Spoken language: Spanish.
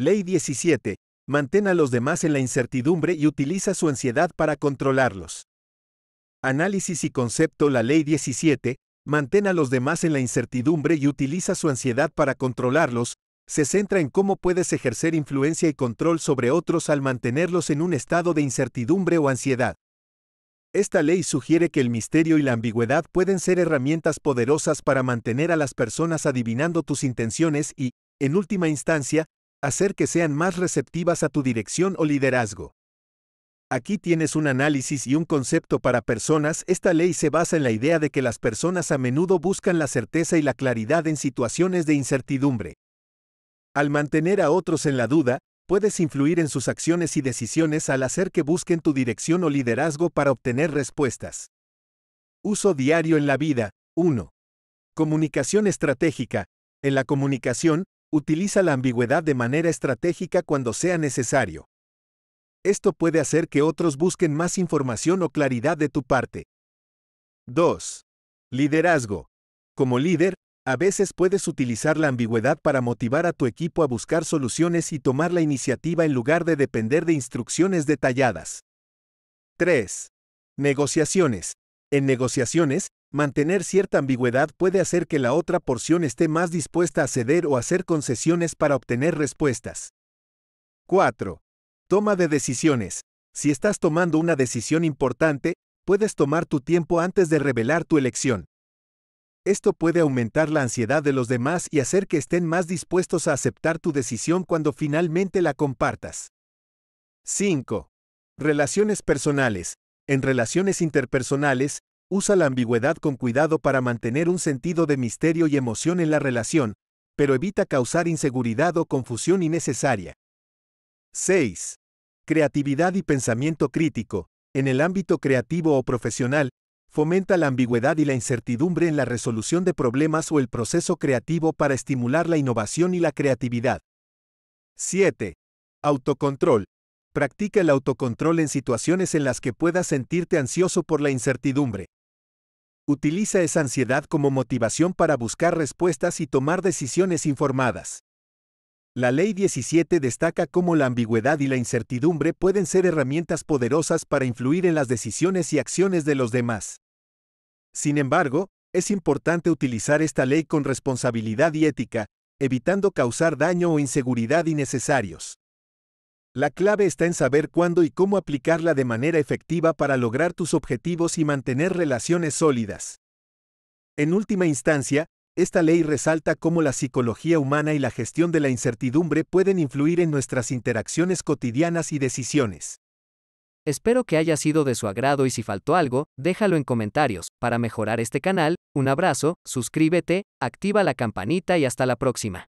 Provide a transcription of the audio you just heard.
Ley 17. Mantén a los demás en la incertidumbre y utiliza su ansiedad para controlarlos. Análisis y concepto La Ley 17. Mantén a los demás en la incertidumbre y utiliza su ansiedad para controlarlos. Se centra en cómo puedes ejercer influencia y control sobre otros al mantenerlos en un estado de incertidumbre o ansiedad. Esta ley sugiere que el misterio y la ambigüedad pueden ser herramientas poderosas para mantener a las personas adivinando tus intenciones y, en última instancia, hacer que sean más receptivas a tu dirección o liderazgo. Aquí tienes un análisis y un concepto para personas. Esta ley se basa en la idea de que las personas a menudo buscan la certeza y la claridad en situaciones de incertidumbre. Al mantener a otros en la duda, puedes influir en sus acciones y decisiones al hacer que busquen tu dirección o liderazgo para obtener respuestas. Uso diario en la vida. 1. Comunicación estratégica. En la comunicación, Utiliza la ambigüedad de manera estratégica cuando sea necesario. Esto puede hacer que otros busquen más información o claridad de tu parte. 2. Liderazgo. Como líder, a veces puedes utilizar la ambigüedad para motivar a tu equipo a buscar soluciones y tomar la iniciativa en lugar de depender de instrucciones detalladas. 3. Negociaciones. En negociaciones, Mantener cierta ambigüedad puede hacer que la otra porción esté más dispuesta a ceder o hacer concesiones para obtener respuestas. 4. Toma de decisiones. Si estás tomando una decisión importante, puedes tomar tu tiempo antes de revelar tu elección. Esto puede aumentar la ansiedad de los demás y hacer que estén más dispuestos a aceptar tu decisión cuando finalmente la compartas. 5. Relaciones personales. En relaciones interpersonales, usa la ambigüedad con cuidado para mantener un sentido de misterio y emoción en la relación, pero evita causar inseguridad o confusión innecesaria. 6. Creatividad y pensamiento crítico. En el ámbito creativo o profesional, fomenta la ambigüedad y la incertidumbre en la resolución de problemas o el proceso creativo para estimular la innovación y la creatividad. 7. Autocontrol. Practica el autocontrol en situaciones en las que puedas sentirte ansioso por la incertidumbre. Utiliza esa ansiedad como motivación para buscar respuestas y tomar decisiones informadas. La Ley 17 destaca cómo la ambigüedad y la incertidumbre pueden ser herramientas poderosas para influir en las decisiones y acciones de los demás. Sin embargo, es importante utilizar esta ley con responsabilidad y ética, evitando causar daño o inseguridad innecesarios. La clave está en saber cuándo y cómo aplicarla de manera efectiva para lograr tus objetivos y mantener relaciones sólidas. En última instancia, esta ley resalta cómo la psicología humana y la gestión de la incertidumbre pueden influir en nuestras interacciones cotidianas y decisiones. Espero que haya sido de su agrado y si faltó algo, déjalo en comentarios. Para mejorar este canal, un abrazo, suscríbete, activa la campanita y hasta la próxima.